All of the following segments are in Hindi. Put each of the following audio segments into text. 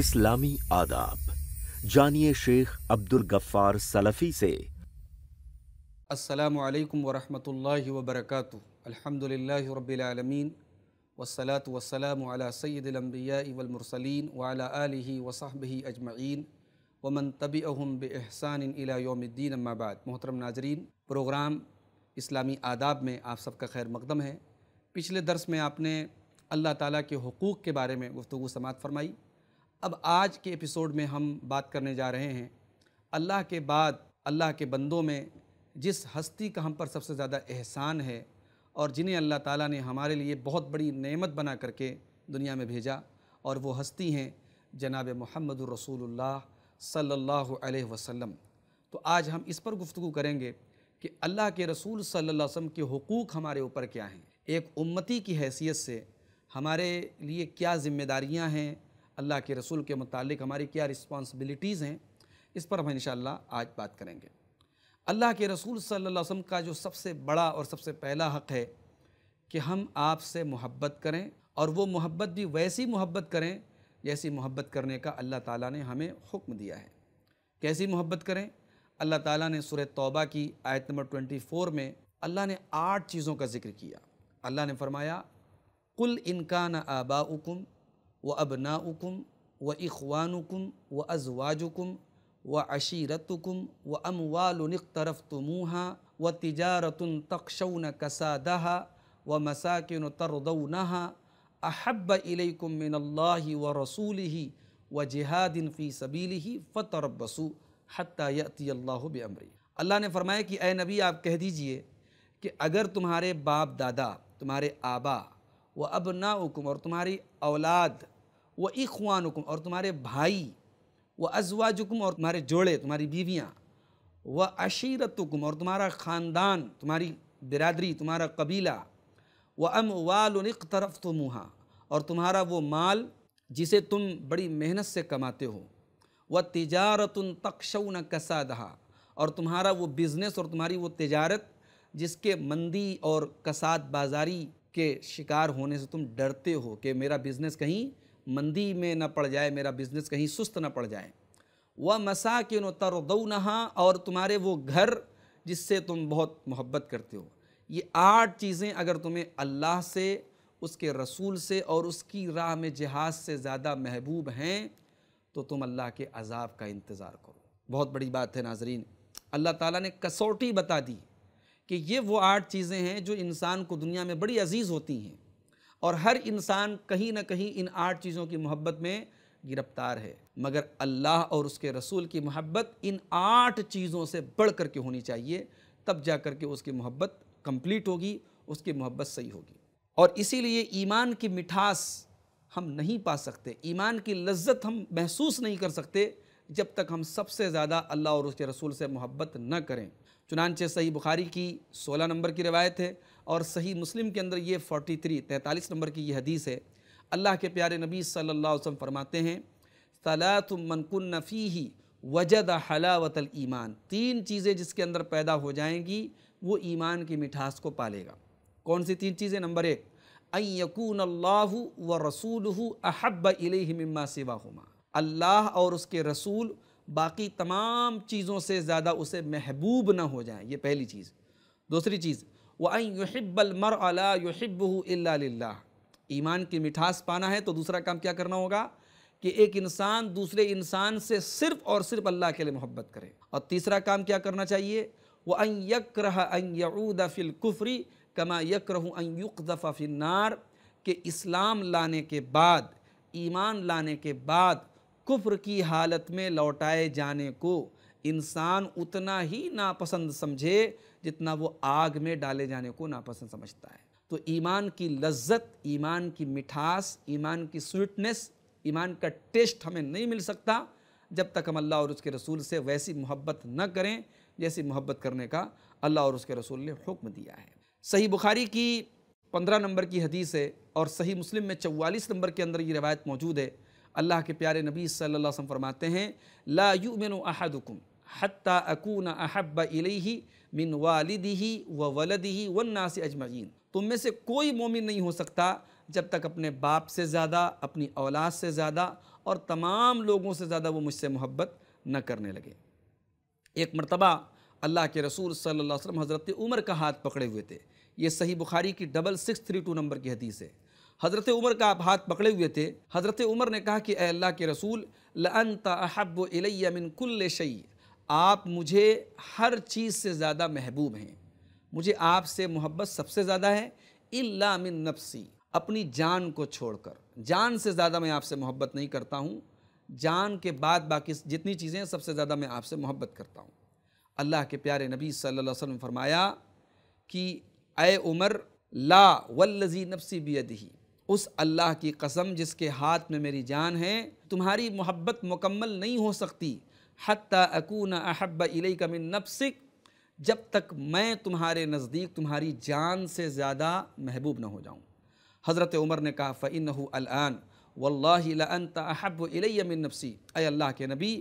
इस्लामी आदाब जानिए शेख अब्दुल गफ्फार सलफ़ी से अस्सलाम वालेकुम वरहमतुल्लाहि वबरकातुहु अल्हम्दुलिल्लाहि रब्बिल आलमीन वस्सलातु वस्सलामु अला सय्यिदिल अंबिया वल मुरसलीन व अला आलिहि व सहबिहि अजमईन व मन तबिअहुम बि एहसान इला यौमिद्दीन अम्मा बाद मोहतरम नाजरीन प्रोग्राम इस्लामी आदाब में आप सबका खैर मकदम है पिछले दर्स में आपने अल्लाह ताला के हकूक़ के बारे में गुफ्तु समात फरमाई अब आज के एपिसोड में हम बात करने जा रहे हैं अल्लाह के बाद अल्लाह के बंदों में जिस हस्ती का हम पर सबसे ज़्यादा एहसान है और जिन्हें अल्लाह ताला ने हमारे लिए बहुत बड़ी नेमत बना करके दुनिया में भेजा और वो हस्ती हैं जनाब मोहम्मद रसूलुल्लाह सल्लल्लाहु अलैहि वसल्लम तो आज हम इस पर गुफ्तु करेंगे कि अल्लाह के रसूल सल्लल्लाहु अलैहि वसल्लम के हकूक़ हमारे ऊपर क्या हैं एक उम्मती की हैसियत से हमारे लिए क्या ज़िम्मेदारियां हैं अल्लाह के रसूल के मुतालिक हमारी क्या रिस्पॉन्सिबिलिटीज़ हैं इस पर हम इन आज बात करेंगे अल्लाह के रसूल सल्लल्लाहु अलैहि वसल्लम का जो सबसे बड़ा और सबसे पहला हक़ है कि हम आपसे मोहब्बत करें और वो मोहब्बत भी वैसी मोहब्बत करें जैसी मोहब्बत करने का अल्लाह ताला ने हमें हुक्म दिया है कैसी मोहब्बत करें अल्लाह ताला ने सुर तौबा की आयत नंबर ट्वेंटी फ़ोर में अल्लाह ने आठ चीज़ों का जिक्र किया अल्लाह ने फरमाया कुल इनकान आबाकुम व अबनाकुम व इखवानकुम व अजवाजुकुम व अशीरतकुम व अमवालनक तरफ व तजारत तकशन कसादहा व मसाकिन तरदौनहा अहब इलकुम मिनल्ला व रसूल ही व जिहादिन फ़ी सबील ही फ़तरबसू हत्याल्ला बमरी अल्लाह ने फरमाया कि ए नबी आप कह दीजिए कि अगर तुम्हारे बाप दादा तुम्हारे आबा व अब नाउकुम और तुम्हारी औलाद व इखवानुकुम और तुम्हारे भाई व अजवाजुकुम और तुम्हारे जोड़े तुम्हारी बीवियाँ व अशीरतुकुम और तुम्हारा ख़ानदान तुम्हारी बिरादरी तुम्हारा कबीला व अम वालक तरफ तुमहा और तुम्हारा वो माल जिसे तुम बड़ी मेहनत से कमाते हो व तजारत कसा कसादहा और तुम्हारा वो बिज़नेस और तुम्हारी वो तजारत जिसके मंदी और कसाद बाजारी के शिकार होने से तुम डरते हो कि मेरा बिज़नेस कहीं मंदी में न पड़ जाए मेरा बिज़नेस कहीं सुस्त न पड़ जाए वह मसाकिन नहा और तुम्हारे वो घर जिससे तुम बहुत मोहब्बत करते हो ये आठ चीज़ें अगर तुम्हें अल्लाह से उसके रसूल से और उसकी राह में जहाज से ज़्यादा महबूब हैं तो तुम अल्लाह के अजाब का इंतज़ार करो बहुत बड़ी बात है नाजरीन अल्लाह ताला ने कसौटी बता दी कि ये वो आठ चीज़ें हैं जो इंसान को दुनिया में बड़ी अजीज़ होती हैं और हर इंसान कहीं ना कहीं इन आठ चीज़ों की मोहब्बत में गिरफ्तार है मगर अल्लाह और उसके रसूल की मोहब्बत इन आठ चीज़ों से बढ़ कर के होनी चाहिए तब जा कर के उसकी मोहब्बत कंप्लीट होगी उसकी मोहब्बत सही होगी और इसीलिए ईमान की मिठास हम नहीं पा सकते ईमान की लज्जत हम महसूस नहीं कर सकते जब तक हम सबसे ज़्यादा अल्लाह और उसके रसूल से मोहब्बत न करें चुनानचे सही बुखारी की 16 नंबर की रवायत है और सही मुस्लिम के अंदर ये 43 तैंतालीस नंबर की यह हदीस है अल्लाह के प्यारे नबी सल्लल्लाहु अलैहि वसल्लम फरमाते हैं सलातमनकुन ही वजद हलावतल ईमान तीन चीज़ें जिसके अंदर पैदा हो जाएंगी वो ईमान की मिठास को पालेगा कौन सी तीन चीज़ें नंबर एक अयकून अल्लाह व रसूल अहब इलेमा सिवा हुमा अल्लाह और उसके रसूल बाकी तमाम चीज़ों से ज़्यादा उसे महबूब ना हो जाए ये पहली चीज़ दूसरी चीज़ वहब्बलमर युहब ईमान की मिठास पाना है तो दूसरा काम क्या करना होगा कि एक इंसान दूसरे इंसान से सिर्फ़ और सिर्फ अल्लाह के लिए मोहब्बत करे और तीसरा काम क्या करना चाहिए वह यक यक्रह फिल कुफरी कमा यक अन युकदफ़ा फिन्नार के इस्लाम लाने के बाद ईमान लाने के बाद कुफ्र की हालत में लौटाए जाने को इंसान उतना ही नापसंद समझे जितना वो आग में डाले जाने को नापसंद समझता है तो ईमान की लज्जत ईमान की मिठास ईमान की स्वीटनेस ईमान का टेस्ट हमें नहीं मिल सकता जब तक हम अल्लाह और उसके रसूल से वैसी मोहब्बत न करें जैसी मोहब्बत करने का अल्लाह और उसके रसूल ने हुक्म दिया है सही बुखारी की पंद्रह नंबर की हदीस है और सही मुस्लिम में चौवालीस नंबर के अंदर ये रवायत मौजूद है अल्लाह के प्यारे नबी सल्लल्लाहु अलैहि वसल्लम फरमाते हैं ला युमिनु अहदुकुम हत्ता अकून अहब इलही मिन ही व व वन्नास अजमीन तुम में से कोई मोमिन नहीं हो सकता जब तक अपने बाप से ज़्यादा अपनी औलाद से ज़्यादा और तमाम लोगों से ज़्यादा वो मुझसे मोहब्बत न करने लगे एक मरतबा अल्लाह के रसूल सल्लल्लाहु अलैहि वसल्लम हज़रत उमर का हाथ पकड़े हुए थे ये सही बुखारी की double six three two number की हदीस है हज़रत उमर का आप हाथ पकड़े हुए थे हज़रत उमर ने कहा कि अल्लाह के रसूल लहब मिन कुल शई आप मुझे हर चीज़ से ज़्यादा महबूब हैं मुझे आपसे मोहब्बत सबसे ज़्यादा है इल्ला मिन नफसी अपनी जान को छोड़कर जान से ज़्यादा मैं आपसे मोहब्बत नहीं करता हूँ जान के बाद बाकी जितनी चीज़ें सबसे ज़्यादा मैं आपसे मोहब्बत करता हूँ अल्लाह के प्यारे नबी सल्लल्लाहु अलैहि वसल्लम फरमाया कि ए उमर ला वल्लजी नफसी बेदही उस अल्लाह की कसम जिसके हाथ में मेरी जान है तुम्हारी मोहब्बत मुकम्मल नहीं हो सकती हत्ता अकून अहब इले मिन नफसिक जब तक मैं तुम्हारे नज़दीक तुम्हारी जान से ज़्यादा महबूब न हो जाऊँ हज़रत उमर ने कहा फ़िन अलान वल्लात अहब इलेमिन नफसी अय अल्लाह के नबी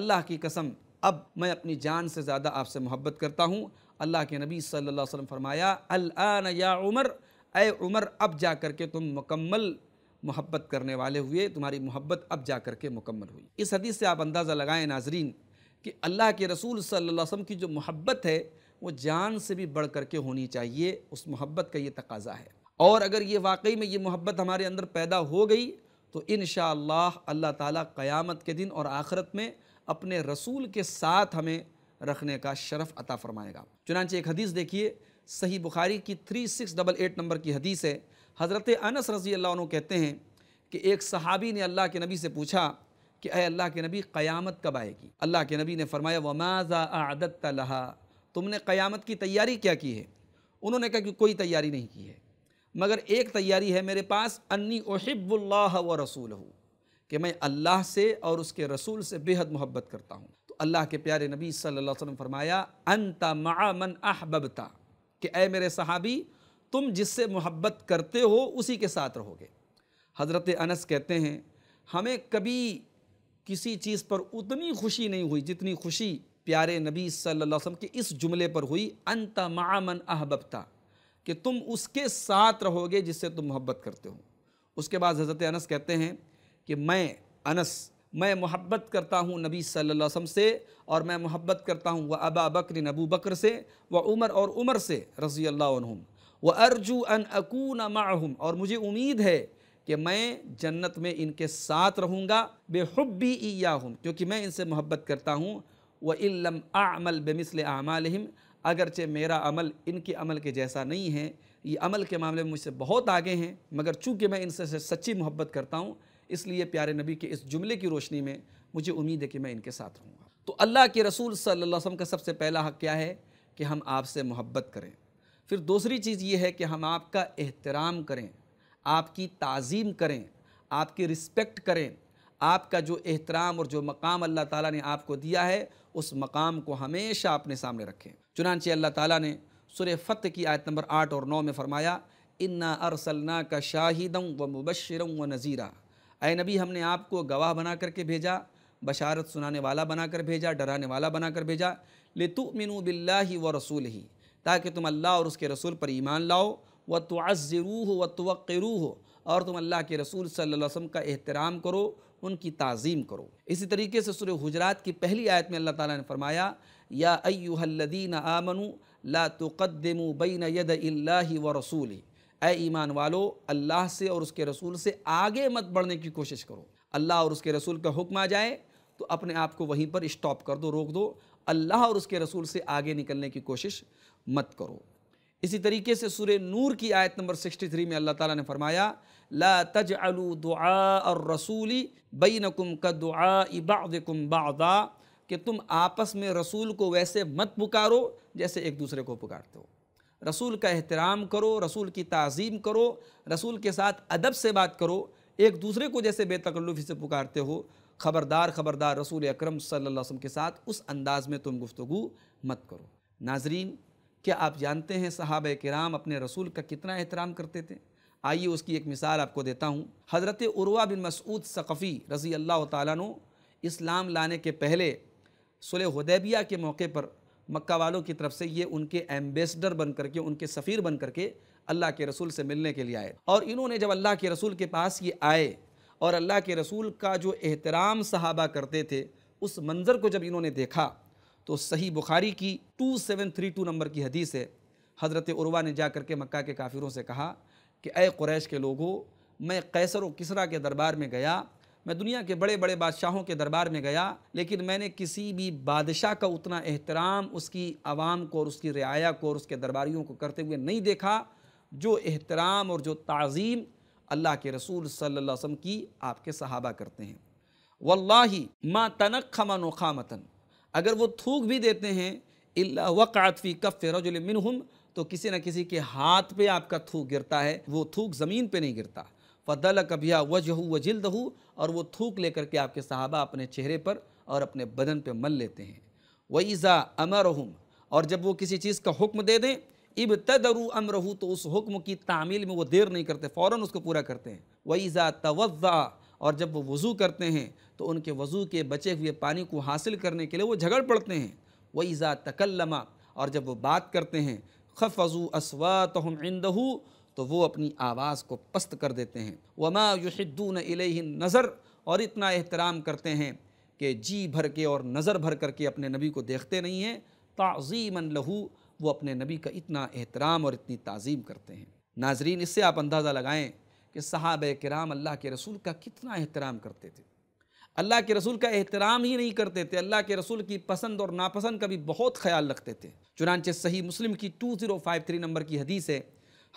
अल्लाह की कसम अब मैं अपनी जान से ज़्यादा आपसे मोहब्बत करता हूँ अल्लाह के नबी सल्लल्लाहु अलैहि वसल्लम फरमाया अल आन या उमर अय उमर अब जा कर के तुम मुकम्मल मोहब्बत करने वाले हुए तुम्हारी मोहब्बत अब जा कर के मुकम्मल हुई इस हदीस से आप अंदाज़ा लगाएं नाजरीन कि अल्लाह के रसूल सल्लल्लाहु अलैहि वसल्लम की जो मोहब्बत है वो जान से भी बढ़ कर के होनी चाहिए उस मोहब्बत का ये तकाजा है और अगर ये वाकई में ये मोहब्बत हमारे अंदर पैदा हो गई तो इन अल्लाह ताला क़यामत के दिन और आखरत में अपने रसूल के साथ हमें रखने का शरफ़ अता फ़रमाएगा चुनानचे एक हदीस देखिए सही बुखारी की three six double eight number की हदीस है हज़रत अनस रजी अल्लाह कहते हैं कि एक सहाबी ने अल्लाह के नबी से पूछा कि अय अल्लाह के नबी क़यामत कब आएगी अल्लाह के नबी ने फरमाया वमाज़ा आदत लहा तुमने क़यामत की तैयारी क्या की है उन्होंने कहा कि कोई तैयारी नहीं की है मगर एक तैयारी है मेरे पास अन्नी ओहिब्ला व रसूल कि मैं अल्लाह से और उसके रसूल से बेहद मोहब्बत करता हूँ तो अल्लाह के प्यारे नबी सल्लल्लाहु अलैहि वसल्लम फरमाया अनता मा मन अहबबता कि ए मेरे सहाबी तुम जिससे मोहब्बत करते हो उसी के साथ रहोगे हज़रत अनस कहते हैं हमें कभी किसी चीज़ पर उतनी खुशी नहीं हुई जितनी खुशी प्यारे नबी सल्लल्लाहु अलैहि वसल्लम के इस जुमले पर हुई अंत मामन अहबबता कि तुम उसके साथ रहोगे जिससे तुम मोहब्बत करते हो उसके बाद हज़रत अनस कहते हैं कि मैं अनस मैं मोहब्बत करता हूँ नबी सल्लल्लाहु अलैहि वसल्लम से और मैं मोहब्बत करता हूँ व अबा बकर नबू बकर से व उमर और उमर से रज़ी अल्लाह व अर्जू अन अकून माहम और मुझे उम्मीद है कि मैं जन्नत में इनके साथ रहूँगा बेहबी ईया हूँ क्योंकि मैं इनसे मोहब्बत करता हूँ व इलम आमल बेमिसल आमालम अगरचे मेरा अमल इनके अमल के जैसा नहीं है ये अमल के मामले में मुझसे बहुत आगे हैं मगर चूँकि मैं इनसे सच्ची मोहब्बत करता हूँ इसलिए प्यारे नबी के इस जुमले की रोशनी में मुझे उम्मीद है कि मैं इनके साथ रहूँगा तो अल्लाह के रसूल सल्लल्लाहु अलैहि वसल्लम का सबसे पहला हक़ क्या है कि हम आपसे मोहब्बत करें फिर दूसरी चीज़ ये है कि हम आपका एहतराम करें आपकी ताज़ीम करें आपकी रिस्पेक्ट करें आपका जो एहतराम और जो मकाम अल्लाह ताला ने आपको दिया है उस मकाम को हमेशा अपने सामने रखें चुनानचे अल्लाह ताला ने सुरे फ़त की आयत नंबर आठ और नौ में फ़रमाया इन्ना अरसलना का शाहिदम व मुबशरम व नज़ीरा ए नबी हमने आपको गवाह बना करके भेजा बशारत सुनाने वाला बनाकर भेजा डराने वाला बनाकर भेजा ले तो मिनू बिल्ला ही व रसूल ही ताकि तुम अल्लाह और उसके रसूल पर ईमान लाओ व तो हो व तो़ हो और तुम अल्लाह के रसूल सल्लल्लाहु अलैहि वसल्लम का एहतराम करो उनकी ताज़ीम करो इसी तरीके से सुर हजरात की पहली आयत में अल्लाह ताला ने फरमाया या अयुहल्लदीन आमनु ला तकदमु बैन यद व ही ए ईमान वालो अल्लाह से और उसके रसूल से आगे मत बढ़ने की कोशिश करो अल्लाह और उसके रसूल का हुक्म आ जाए तो अपने आप को वहीं पर स्टॉप कर दो रोक दो अल्लाह और उसके रसूल से आगे निकलने की कोशिश मत करो इसी तरीके से सुर नूर की आयत नंबर 63 में अल्लाह ताला ने फरमाया ला तज अलू दुआ और रसूली बई नकुम का दुआ इबादकुम बादा कि तुम आपस में रसूल को वैसे मत पुकारो जैसे एक दूसरे को पुकारते हो रसूल का एहतराम करो रसूल की तज़ीम करो रसूल के साथ अदब से बात करो एक दूसरे को जैसे बेतकल्लुफ़ी से पुकारते हो ख़बरदार ख़बरदार रसूल अक्रम सल्ला वसम के साथ उस अंदाज़ में तुम गुफ्तु मत करो नाजरीन क्या आप जानते हैं साहब कराम अपने रसूल का कितना एहतराम करते थे आइए उसकी एक मिसाल आपको देता हूँ हज़रत उर्वा बिन मसूद सक़फ़ी रज़ी अल्लाह तु इस्लाम लाने के पहले सुलह हदैबिया के मौके पर मक्का वालों की तरफ से ये उनके एम्बेसडर बन करके उनके सफ़ीर बन करके अल्लाह के रसूल से मिलने के लिए आए और इन्होंने जब अल्लाह के रसूल के पास ये आए और अल्लाह के रसूल का जो एहतराम सहाबा करते थे उस मंज़र को जब इन्होंने देखा तो सही बुखारी की two seven three two number की हदीस है हज़रत उर्वा ने जा कर के मक्का के काफिरों से कहा कि अय कुरैश के लोगों मैं कैसर व किसरा के दरबार में गया मैं दुनिया के बड़े बड़े बादशाहों के दरबार में गया लेकिन मैंने किसी भी बादशाह का उतना एहतराम उसकी आवाम को और उसकी रियाया को और उसके दरबारियों को करते हुए नहीं देखा जो एहतराम और जो तज़ीम अल्लाह के रसूल सल्ला वसम की आपके सहाबा करते हैं वल्लाही माँ तनक खमा नोखामतन अगर वो थूक भी देते हैं इल्ला वक़ातफ़ी कफ़ रजुल मिनहुम तो किसी न किसी के हाथ पे आपका थूक गिरता है वो थूक ज़मीन पे नहीं गिरता फ़दल कभिया वजह व जल्द हो और वो थूक लेकर के आपके सहाबा अपने चेहरे पर और अपने बदन पर मल लेते हैं वईज़ा अमर और जब वो किसी चीज़ का हुक्म दे दें इब तदरू अमर तो उस हुक्म की तामील में वो देर नहीं करते फ़ौर उसको पूरा करते हैं वईज़ा तवज़ा और जब वो वज़ू करते हैं तो उनके वज़ू के बचे हुए पानी को हासिल करने के लिए वो झगड़ पड़ते हैं वईज़ा तकल्लमा और जब वो बात करते हैं खफ़ज़ू असवात हम इंदहू तो वो अपनी आवाज़ को पस्त कर देते हैं वमा युद्दून नज़र और इतना एहतराम करते हैं कि जी भर के और नज़र भर करके अपने नबी को देखते नहीं हैं ताज़ीमन लहू वो अपने नबी का इतना एहतराम और इतनी तज़ीम करते हैं नाजरीन इससे आप अंदाज़ा लगाएं कि साहब कराम अल्लाह के रसूल का कितना एहतराम करते थे अल्लाह के रसूल का एहतराम ही नहीं करते थे अल्लाह के रसूल की पसंद और नापसंद का भी बहुत ख्याल रखते थे चुनानचे सही मुस्लिम की two zero five three number की हदीस है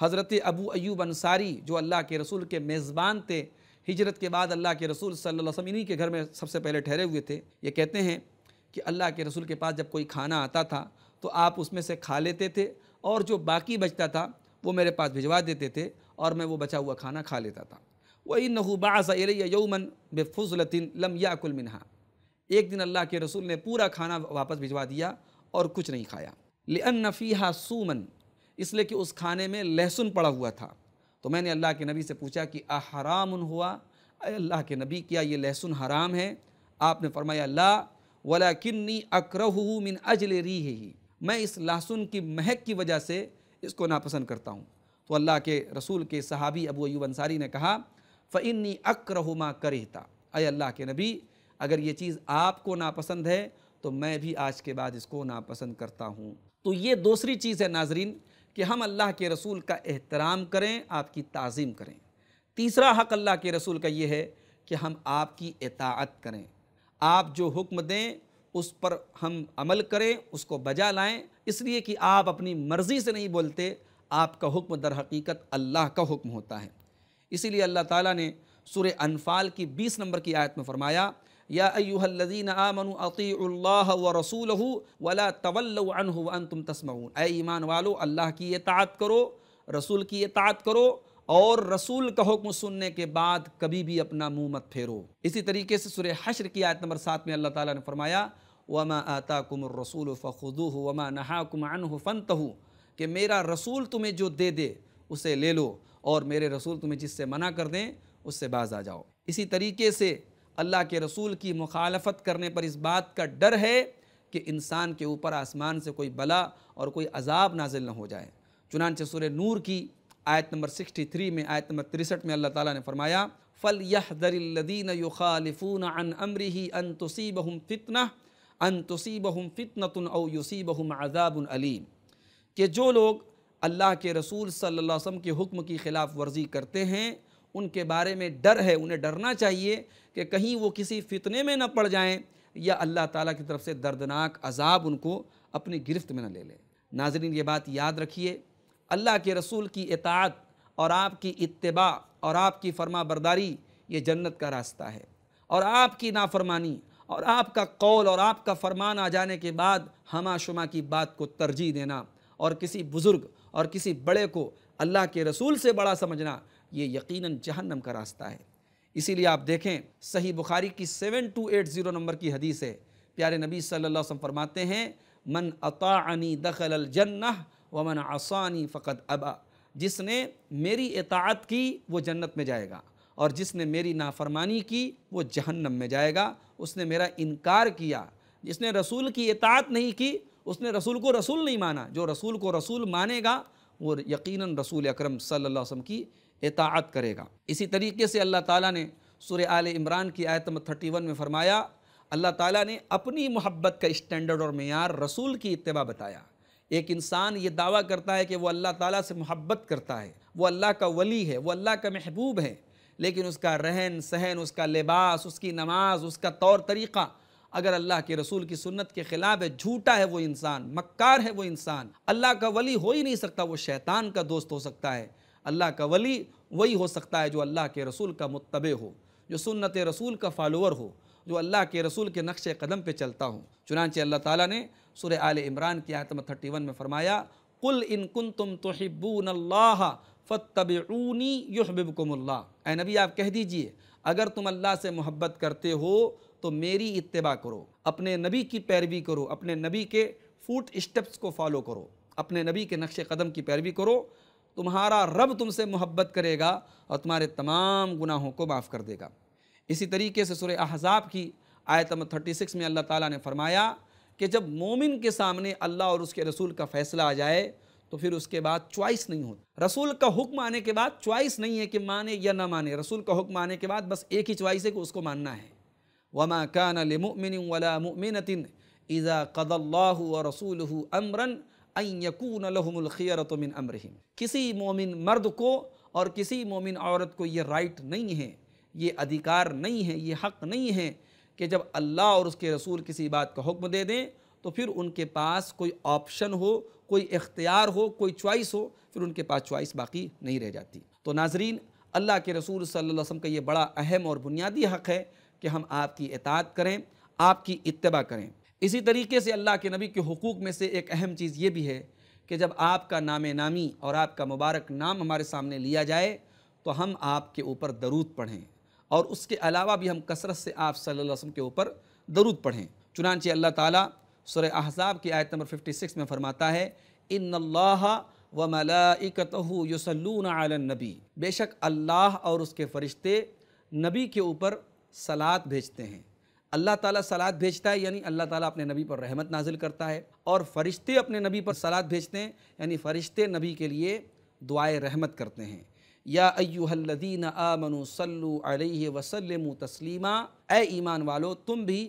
हज़रत अबू अयूब अंसारी जो अल्लाह के रसूल के मेज़बान थे हिजरत के बाद अल्लाह के रसूल सल्लल्लाहु अलैहि वसल्लम के घर में सबसे पहले ठहरे हुए थे ये कहते हैं कि अल्लाह के रसूल के पास जब कोई खाना आता था तो आप उसमें से खा लेते थे और जो बाकी बचता था वो मेरे पास भिजवा देते थे और मैं वो बचा हुआ खाना खा लेता था वही नहूबासमन बेफजलतिन लम याकुल मिनहा एक दिन अल्लाह के रसूल ने पूरा खाना वापस भिजवा दिया और कुछ नहीं खाया लेन नफ़ीहा सूमन इसलिए कि उस खाने में लहसुन पड़ा हुआ था तो मैंने अल्लाह के नबी से पूछा कि आ हराम हुआ अल्लाह के नबी क्या ये लहसुन हराम है आपने फरमाया अल्लाह वला किन्नी मिन अजल री ही मैं इस लहसुन की महक की वजह से इसको नापसंद करता हूँ तो अल्लाह के रसूल के सहाबी अबू अयूब अंसारी ने कहा फ़िन्नी अक्रहुमा करहता अय अल्लाह के नबी अगर ये चीज़ आपको नापसंद है तो मैं भी आज के बाद इसको नापसंद करता हूँ तो ये दूसरी चीज़ है नाजरीन कि हम अल्लाह के रसूल का एहतराम करें आपकी ताज़ीम करें तीसरा हक़ अल्लाह के रसूल का ये है कि हम आपकी इताअत करें आप जो हुक्म दें उस पर हम अमल करें उसको बजा लाएं इसलिए कि आप अपनी मर्ज़ी से नहीं बोलते आपका हुक्म दर हकीकत अल्लाह का हुक्म होता है इसीलिए अल्लाह ताला ने सुर अनफाल की 20 नंबर की आयत में फरमाया या अयुहल्लिन आमन अतील्ला व रसूल वला तवल्लन वन तुम तस्मऊन ए ईमान वालो अल्लाह की इतात करो रसूल की इतात करो और रसूल का हुक्म सुनने के बाद कभी भी अपना मुँह मत फेरो इसी तरीके से सुर हशर की आयत नंबर सात में अल्लाह ताला ने फरमाया वमा आता कुम रसूल फ़ुदू वमा नहा कुमान फ़नत कि मेरा रसूल तुम्हें जो दे दे उसे ले लो और मेरे रसूल तुम्हें जिससे मना कर दें उससे बाज आ जाओ इसी तरीके से अल्लाह के रसूल की मुखालफत करने पर इस बात का डर है कि इंसान के ऊपर आसमान से कोई बला और कोई अजाब नाजिल न हो जाए चुनानचे सुर नूर की आयत नंबर 63 में आयत नंबर तिरसठ में अल्लाह ताला ने फरमाया फ़ल यहदरीन युखालिफून अन अमरी ही अन बहुम फितना अन तुसीबहम फितनतन औ बहुम अजाबन अलीम कि जो लोग अल्लाह के रसूल सल्लल्लाहु अलैहि वसल्लम के हुक्म की ख़िलाफ़ वर्जी करते हैं उनके बारे में डर है उन्हें डरना चाहिए कि कहीं वो किसी फितने में न पड़ जाएं या अल्लाह ताला की तरफ से दर्दनाक अजाब उनको अपनी गिरफ्त में न ले लें नाजरीन ये बात याद रखिए अल्लाह के रसूल की इतात और आपकी इतबा और आपकी फरमा बरदारी ये जन्नत का रास्ता है और आपकी नाफरमानी और आपका कौल और आपका फरमान आ जाने के बाद हमाशुमा की बात को तरजीह देना और किसी बुज़ुर्ग और किसी बड़े को अल्लाह के रसूल से बड़ा समझना ये यकीनन जहन्नम का रास्ता है इसीलिए आप देखें सही बुखारी की seven two eight zero number की हदीस है प्यारे नबी सल्लल्लाहु अलैहि वसल्लम फरमाते हैं मन अतानी दखल अलजन्ना व मन आसानी फ़कत अबा जिसने मेरी इतात की वो जन्नत में जाएगा और जिसने मेरी नाफरमानी की वो जहन्नम में जाएगा उसने मेरा इनकार किया जिसने रसूल की इतात नहीं की उसने रसूल को रसूल नहीं माना जो रसूल को रसूल मानेगा वो यकीनन रसूल अकरम सल्लल्लाहु अलैहि वसल्लम की इतात करेगा इसी तरीके से अल्लाह ताला ने सुर आल इमरान की आयत नंबर थर्टी वन में फ़रमाया अल्लाह ताला ने अपनी मोहब्बत का स्टैंडर्ड और मैार रसूल की इतबा बताया एक इंसान ये दावा करता है कि वो अल्लाह ताला से मोहब्बत करता है वो अल्लाह का वली है वो अल्लाह का महबूब है लेकिन उसका रहन सहन उसका लिबास उसकी नमाज उसका तौर तरीक़ा अगर अल्लाह के रसूल की सुन्नत के ख़िलाफ़ है झूठा है वो इंसान मक्कार है वो इंसान अल्लाह का वली हो ही नहीं सकता वो शैतान का दोस्त हो सकता है अल्लाह का वली वही हो सकता है जो अल्लाह के रसूल का मुतबे हो जो सुन्नत रसूल का फॉलोअर हो जो अल्लाह के रसूल के नक्श कदम पर चलता हूँ चुनानचे अल्लाह ताली ने सुर आल इमरान की आयतम थर्टी वन में फ़रमाया कुल इन कुन तुम तोहिबून अल्लाह फ़तबूनी युहबिबकुमल्ला ए नबी आप कह दीजिए अगर तुम अल्लाह से मोहब्बत करते हो तो मेरी इतबा करो अपने नबी की पैरवी करो अपने नबी के फूट स्टेप्स को फॉलो करो अपने नबी के नक्श कदम की पैरवी करो तुम्हारा रब तुमसे मोहब्बत करेगा और तुम्हारे तमाम गुनाहों को माफ़ कर देगा इसी तरीके से सुर अहजाब की आयत नंबर थर्टी सिक्स में अल्लाह ताला ने फरमाया कि जब मोमिन के सामने अल्लाह और उसके रसूल का फ़ैसला आ जाए तो फिर उसके बाद च्वाइस नहीं होती रसूल का हुक्म आने के बाद च्वाइस नहीं है कि माने या ना माने रसूल का हुक्म आने के बाद बस एक ही च्वाइस है कि उसको मानना है वमा कान लिमिन वला मुमिनतिन इज़ा कदल्ला रसूल अमरन अयकून लहमलखियरतमिन अमरहिम किसी मोमिन मर्द को और किसी मोमिन औरत को ये राइट नहीं है ये अधिकार नहीं है ये हक़ नहीं है कि जब अल्लाह और उसके रसूल किसी बात का हुक्म दे दें तो फिर उनके पास कोई ऑप्शन हो कोई इख्तियार हो कोई चॉइस हो फिर उनके पास चॉइस बाकी नहीं रह जाती तो नाजरीन अल्लाह के रसूल सल्लल्लाहु अलैहि वसल्लम का ये बड़ा अहम और बुनियादी हक़ है कि हम आपकी इतात करें आपकी इत्तबा करें इसी तरीके से अल्लाह के नबी के हकूक़ में से एक अहम चीज़ ये भी है कि जब आपका नाम नामी और आपका मुबारक नाम हमारे सामने लिया जाए तो हम आपके ऊपर दरूद पढ़ें और उसके अलावा भी हम कसरत से आप सल्लल्लाहु अलैहि वसल्लम के ऊपर दरूद पढ़ें चुनानचे अल्लाह ताला सुर अहसाब की आयत नंबर 56 में फ़रमाता है इन अल्लाह व मलाकत यसलून नबी बेशक अल्लाह और उसके फ़रिश्ते नबी के ऊपर सलात भेजते हैं अल्लाह ताला सलाद भेजता है यानी अल्लाह ताला अपने नबी पर रहमत नाजिल करता है और फरिश्ते अपने नबी पर सलाद भेजते हैं यानी फ़रिश्ते नबी के लिए दुआए रहमत करते हैं या अयुहल्लदीन आमनु सल्लु अलैहि वसल्लम तस्लीमा ए ईमान वालो तुम भी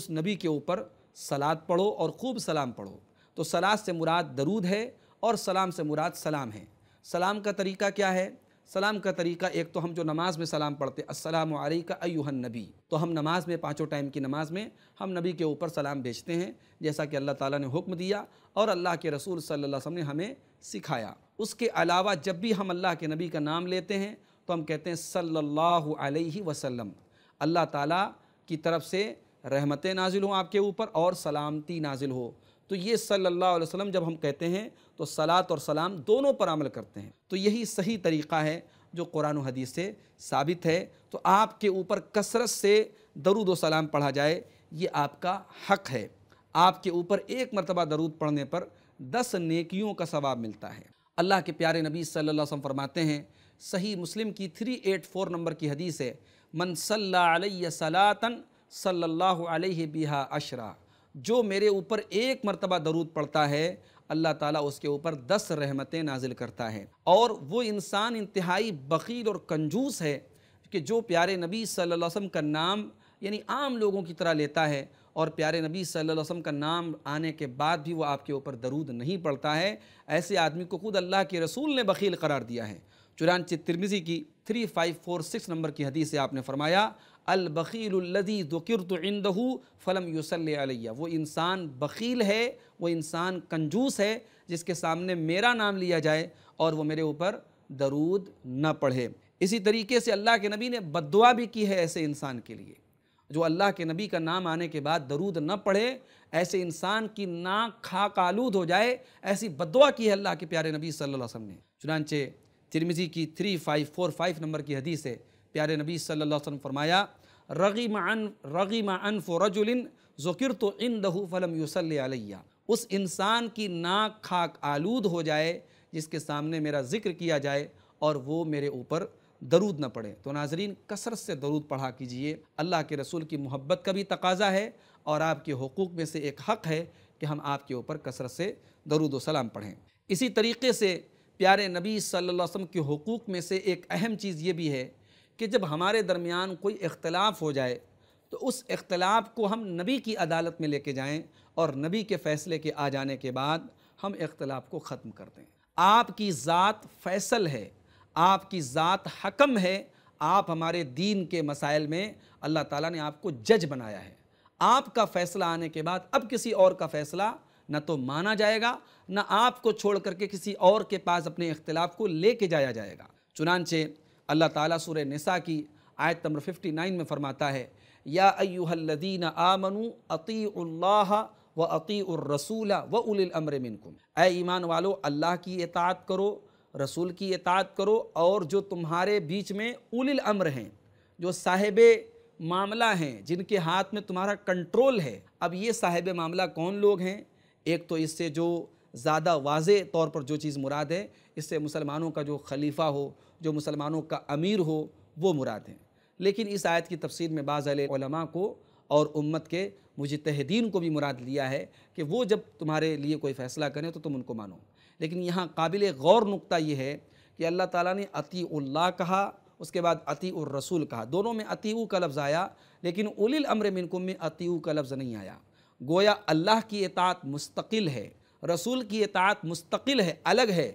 उस नबी के ऊपर सलाद पढ़ो और खूब सलाम पढ़ो तो सलाद से मुराद दरूद है और सलाम से मुराद सलाम है सलाम का तरीका क्या है सलाम का तरीका एक तो हम जो नमाज़ में सलाम पढ़ते असलम का अयुहन नबी तो हम नमाज में पाँचों टाइम की नमाज में हम नबी के ऊपर सलाम भेजते हैं जैसा कि अल्लाह ताला ने हुक्म दिया और अल्लाह के रसूल सल्लल्लाहु अलैहि वसल्लम ने हमें सिखाया उसके अलावा जब भी हम अल्लाह के नबी का नाम लेते हैं तो हम कहते हैं सल्लल्लाहु अलैहि वसल्लम अल्लाह ताला की तरफ से रहमतें नाजिल हों आपके ऊपर और सलामती नाजिल हो तो ये सल्लल्लाहु अलैहि वसल्लम जब हम कहते हैं तो सलात और सलाम दोनों पर अमल करते हैं तो यही सही तरीक़ा है जो कुरान हदीस से साबित है तो आपके ऊपर कसरत से दरुद सलाम पढ़ा जाए ये आपका हक है आपके ऊपर एक मरतबा दरूद पढ़ने पर दस नेकियों का सवाब मिलता है अल्लाह के प्यारे नबी सल्लल्लाहु अलैहि वसल्लम फरमाते हैं सही मुस्लिम की थ्री एट फोर नंबर की हदीस है मन सल्ला सलातन सल्लल्लाहु अलैहि बिहा अशरा जो मेरे ऊपर एक मरतबा दरूद पड़ता है अल्लाह ताला उसके ऊपर दस रहमतें नाजिल करता है और वो इंसान इंतहाई बकील और कंजूस है कि जो प्यारे नबी सल्लल्लाहु अलैहि वसल्लम का नाम यानी आम लोगों की तरह लेता है और प्यारे नबी सल्लल्लाहु अलैहि वसल्लम का नाम आने के बाद भी वो आपके ऊपर दरूद नहीं पड़ता है ऐसे आदमी को खुद अल्लाह के रसूल ने बकील करार दिया है चुरानचे तिरमिज़ी की three five four six number की हदीस से आपने फरमाया अलबीलदी दकिरतु फ़लम यूसलिया वो इंसान बकील है वो इंसान कंजूस है जिसके सामने मेरा नाम लिया जाए और वो मेरे ऊपर दरूद न पढ़े इसी तरीके से अल्लाह के नबी ने बदुआ भी की है ऐसे इंसान के लिए जो अल्लाह के नबी का नाम आने के बाद दरूद न पढ़े ऐसे इंसान की नाक खाक आलूद हो जाए ऐसी बदुआ की है अल्लाह के प्यारे नबी सल्लल्लाहु अलैहि वसल्लम ने चुनानचे तिरमिज़ी की three five four five number की हदीस है प्यारे नबी सल्लल्लाहु अलैहि वसल्लम फरमाया रगी मान रगी मान फ़ोरजुलिन ज़ुकिर तो इन दहू फलम यूसलिया उस इंसान की नाक खाक आलूद हो जाए जिसके सामने मेरा ज़िक्र किया जाए और वो मेरे ऊपर दरूद न पड़े तो नाजरीन कसरत से दरूद पढ़ा कीजिए अल्लाह के रसूल की मोहब्बत का भी तकाजा है और आपके हकूक़ में से एक हक़ है कि हम आपके ऊपर कसरत से दरूद सलाम पढ़ें इसी तरीके से प्यारे नबी सल्लल्लाहु अलैहि वसल्लम के हकूक़ में से एक अहम चीज़ ये भी है कि जब हमारे दरमियान कोई इख्तलाफ हो जाए तो उस इख्तलाफ को हम नबी की अदालत में लेके जाएं और नबी के फ़ैसले के आ जाने के बाद हम इख्तलाफ को ख़त्म कर दें आपकी ज़ात फ़ैसल है आपकी ज़ात हकम है आप हमारे दीन के मसाइल में अल्लाह ताला ने आपको जज बनाया है आपका फ़ैसला आने के बाद अब किसी और का फ़ैसला ना तो माना जाएगा ना आपको छोड़ करके किसी और के पास अपने इख्तलाफ को लेके जाया जाएगा चुनानचे अल्लाह ताला सूर निसा की आयत नंबर 59 में फरमाता है या अयुहल्लदीन आमनु अती व अती रसूला व उल अमर मिनकुम ए ईमान वालो अल्लाह की एतात करो रसूल की एतात करो और जो तुम्हारे बीच में उलिल अम्र हैं जो साहेब मामला हैं जिनके हाथ में तुम्हारा कंट्रोल है अब ये साहेब मामला कौन लोग हैं एक तो इससे जो ज़्यादा वाज तौर पर जो चीज़ मुराद है इससे मुसलमानों का जो खलीफा हो जो मुसलमानों का अमीर हो वो मुराद है लेकिन इस आयत की तफसीर में बाज़ा को और उम्मत के मुझे तहदीन को भी मुराद लिया है कि वो जब तुम्हारे लिए कोई फ़ैसला करें तो तुम उनको मानो लेकिन यहाँ काबिल गौर नुकता ये है कि अल्लाह ताला ने अतीउल्ला कहा उसके बाद अतीउर रसूल कहा दोनों में अति का लफ्ज़ आया लेकिन उलिल अमर मिनकुम में अति का लफ्ज़ नहीं आया गोया अल्लाह की इतात मुस्तकिल है रसूल की इतात मुस्तकिल है अलग है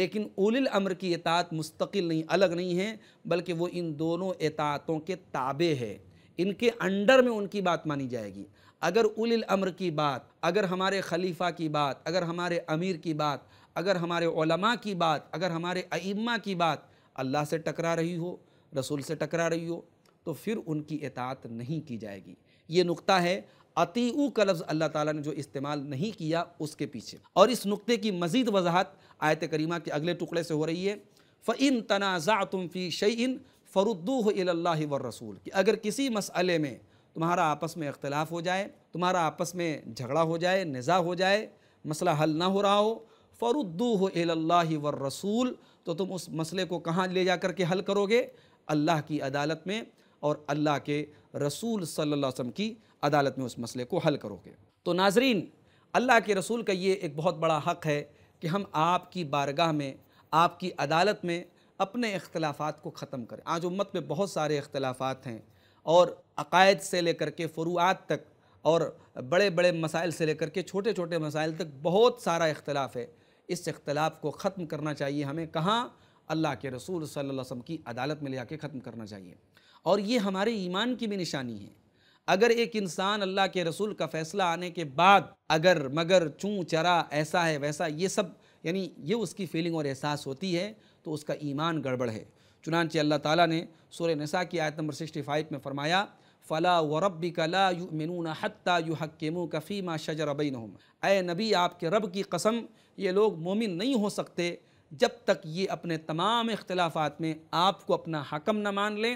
लेकिन उलिल अमर की इतात मुस्तकिल नहीं अलग नहीं है बल्कि वो इन दोनों इतातों के ताबे है इनके अंडर में उनकी बात मानी जाएगी अगर उलिल अमर की बात अगर हमारे खलीफा की बात अगर हमारे अमीर की बात अगर हमारे ओलमा की बात अगर हमारे अइम्मा की बात अल्लाह से टकरा रही हो रसूल से टकरा रही हो तो फिर उनकी इतात नहीं की जाएगी ये नुक्ता है अतीऊ का लफ्ज़ अल्लाह ताला ने जो इस्तेमाल नहीं किया उसके पीछे और इस नुक्ते की मजीद वजाहत आयत करीमा के अगले टुकड़े से हो रही है फ़िन तनाज़ा तुम फ़ी शैन हो इल्ला व रसूल कि अगर किसी मसले में तुम्हारा आपस में इख्तलाफ हो जाए तुम्हारा आपस में झगड़ा हो जाए नज़ा हो जाए मसला हल ना हो रहा हो हो इल्ला व रसूल तो तुम उस मसले को कहाँ ले जा कर के हल करोगे अल्लाह की अदालत में और अल्लाह के रसूल सल्ला वसम की अदालत में उस मसले को हल करोगे तो नाजरीन अल्लाह के रसूल का ये एक बहुत बड़ा हक़ है कि हम आपकी बारगाह में आपकी अदालत में अपने अख्तिलाफ़ को ख़त्म करें आज उम्मत में बहुत सारे अख्तिलाफ हैं और अकायद से लेकर के फ़ुरुआत तक और बड़े बड़े मसाइल से लेकर के छोटे छोटे मसाइल तक बहुत सारा इख्तलाफ है इस इख्तलाफ को ख़त्म करना चाहिए हमें कहाँ अल्लाह के रसूल सल्लल्लाहु अलैहि वसल्लम की अदालत में ले जाके ख़त्म करना चाहिए और ये हमारे ईमान की भी निशानी है अगर एक इंसान अल्लाह के रसूल का फ़ैसला आने के बाद अगर मगर चूँ चरा ऐसा है वैसा ये सब यानी ये उसकी फीलिंग और एहसास होती है तो उसका ईमान गड़बड़ है चुनानचे अल्लाह ताला ने सुर नसा की आयत नंबर सिक्सटी फाइव में फ़रमाया फ़ला रबी कला यू मिनून हत्ता यू कफ़ी कफ़ीमा शजर अबिन ए नबी आपके रब की कसम ये लोग मोमिन नहीं हो सकते जब तक ये अपने तमाम इख्तलाफात में आपको अपना हकम न मान लें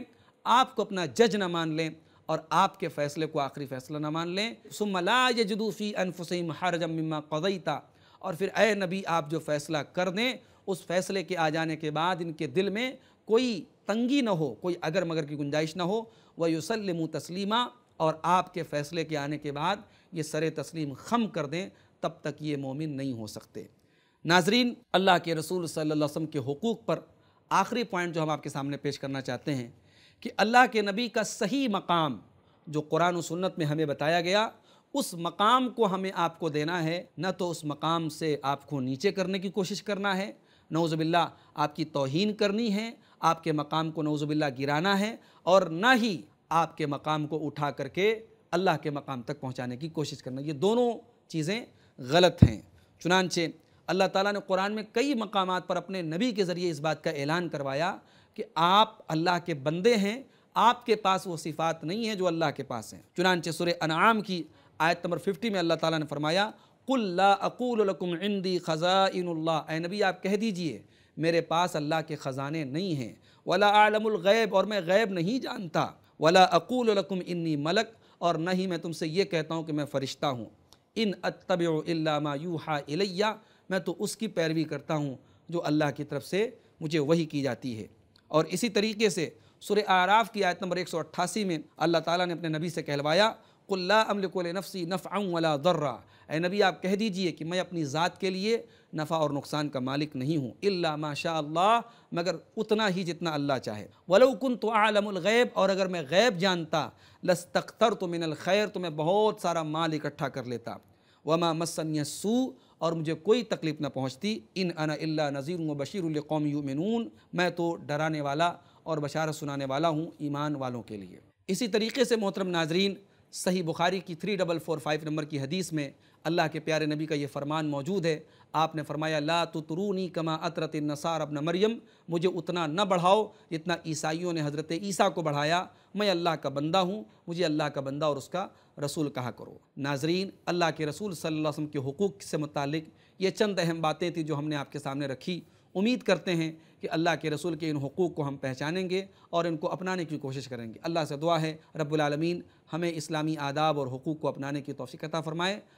आपको अपना जज ना मान लें और आपके फ़ैसले को आखिरी फ़ैसला ना मान लें सुमला यजदूफ़ी अनफुसम जमा कदईता और फिर ए नबी आप जो फ़ैसला कर दें उस फैसले के आ जाने के बाद इनके दिल में कोई तंगी ना हो कोई अगर मगर की गुंजाइश ना हो वह युसलम तस्लीमा और आपके फ़ैसले के आने के बाद ये सर तस्लीम खम कर दें तब तक ये मोमिन नहीं हो सकते नाजरीन अल्लाह के रसूल सल वसम के हकूक़ पर आखिरी पॉइंट जो हम आपके सामने पेश करना चाहते हैं कि अल्लाह के नबी का सही मकाम जो कुरान सुन्नत में हमें बताया गया उस मकाम को हमें आपको देना है न तो उस मकाम से आपको नीचे करने की कोशिश करना है नौज़बिल्ला आपकी तोहन करनी है आपके मकाम को नौज़बिल्ला गिराना है और ना ही आपके मकाम को उठा करके अल्लाह के मकाम तक पहुँचाने की कोशिश करना ये दोनों चीज़ें गलत हैं चुनानचे अल्लाह ताला ने कुरान में कई मकाम पर अपने नबी के ज़रिए इस बात का ऐलान करवाया कि आप अल्लाह के बंदे हैं आपके पास वो सिफ़ात नहीं है जो अल्लाह के पास हैं चुनानचे सुर अनाम की आयत नंबर फिफ्टी में अल्लाह ताला ने फरमाया कुल्लाकुम इंदी ख़ज़ा ए नबी आप कह दीजिए मेरे पास अल्लाह के ख़ज़ाने नहीं हैं वला आलमैब और मैं गैब नहीं जानता वला अकूलकुम इन्नी मलक और न ही मैं तुमसे ये कहता हूँ कि मैं फ़रिश्ता हूँ इन अतब मायूहा इलैया मैं तो उसकी पैरवी करता हूँ जो अल्लाह की तरफ से मुझे वही की जाती है और इसी तरीके से सुर आराफ़ की आयत नंबर 188 में अल्लाह ताला ने अपने नबी से कहलवाया कुल्ला अमल नफ़सी नफ़ाऊँ वला दर्रा ए नबी आप कह दीजिए कि मैं अपनी ज़ात के लिए नफ़ा और नुकसान का मालिक नहीं हूँ अल्ला माशा मगर उतना ही जितना अल्लाह चाहे वलौकुन तो आलमगैब और अगर मैं गैब जानता लस तख्तर तो मिनल खैर तो मैं बहुत सारा माल इकट्ठा कर लेता वमा मसन सू और मुझे कोई तकलीफ़ ना पहुँचती इन अना नज़ीर व बशीर कौम यूमिनून मैं तो डराने वाला और बशारत सुनाने वाला हूँ ईमान वालों के लिए इसी तरीके से मोहतरम नाजरीन सही बुखारी की three double four five number की हदीस में अल्लाह के प्यारे नबी का ये फ़रमान मौजूद है आपने फरमाया ला तुरूनी कमा अतरत नसार न मरियम मुझे उतना न बढ़ाओ जितना ईसाइयों ने हज़रत ईसा को बढ़ाया मैं अल्लाह का बंदा हूँ मुझे अल्लाह का बंदा और उसका रसूल कहा करो नाजरीन अल्लाह के रसूल सल्लल्लाहु अलैहि वसल्लम के हकूक़ से मुतक ये चंद अहम बातें थी जो हमने आपके सामने रखी उम्मीद करते हैं कि अल्लाह के रसूल के इन हकूक़ को हम पहचानेंगे और इनको अपनाने की कोशिश करेंगे अल्लाह से दुआ है रब्बुल रबालमीन हमें इस्लामी आदाब और हकूक़ को अपनाने की तोफ़ी अता फ़रमाए